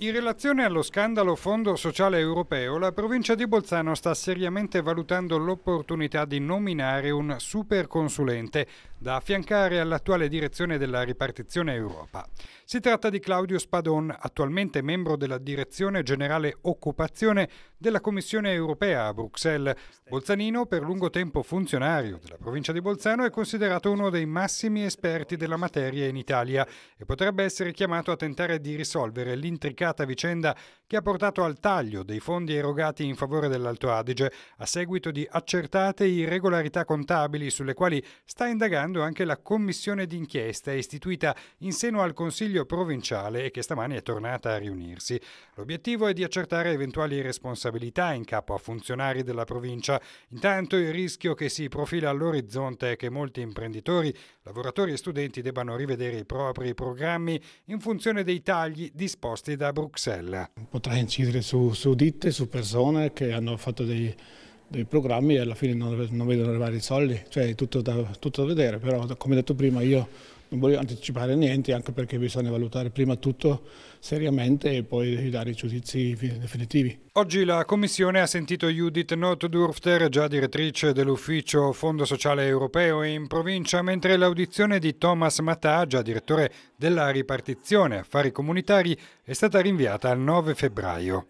In relazione allo scandalo Fondo Sociale Europeo, la provincia di Bolzano sta seriamente valutando l'opportunità di nominare un superconsulente da affiancare all'attuale direzione della ripartizione Europa. Si tratta di Claudio Spadon, attualmente membro della Direzione Generale Occupazione della Commissione Europea a Bruxelles. Bolzanino, per lungo tempo funzionario della provincia di Bolzano, è considerato uno dei massimi esperti della materia in Italia e potrebbe essere chiamato a tentare di risolvere l'intricato complicata vicenda che ha portato al taglio dei fondi erogati in favore dell'Alto Adige a seguito di accertate irregolarità contabili sulle quali sta indagando anche la commissione d'inchiesta istituita in seno al Consiglio provinciale e che stamani è tornata a riunirsi. L'obiettivo è di accertare eventuali responsabilità in capo a funzionari della provincia. Intanto il rischio che si profila all'orizzonte è che molti imprenditori lavoratori e studenti debbano rivedere i propri programmi in funzione dei tagli disposti da Bruxelles. Potrà incidere su, su ditte, su persone che hanno fatto dei, dei programmi e alla fine non, non vedono arrivare i soldi, cioè è tutto da, tutto da vedere, però come detto prima io non voglio anticipare niente anche perché bisogna valutare prima tutto seriamente e poi dare i giudizi definitivi. Oggi la Commissione ha sentito Judith Notdurfter, già direttrice dell'Ufficio Fondo Sociale Europeo in provincia, mentre l'audizione di Thomas Matà, già direttore della ripartizione affari comunitari, è stata rinviata al 9 febbraio.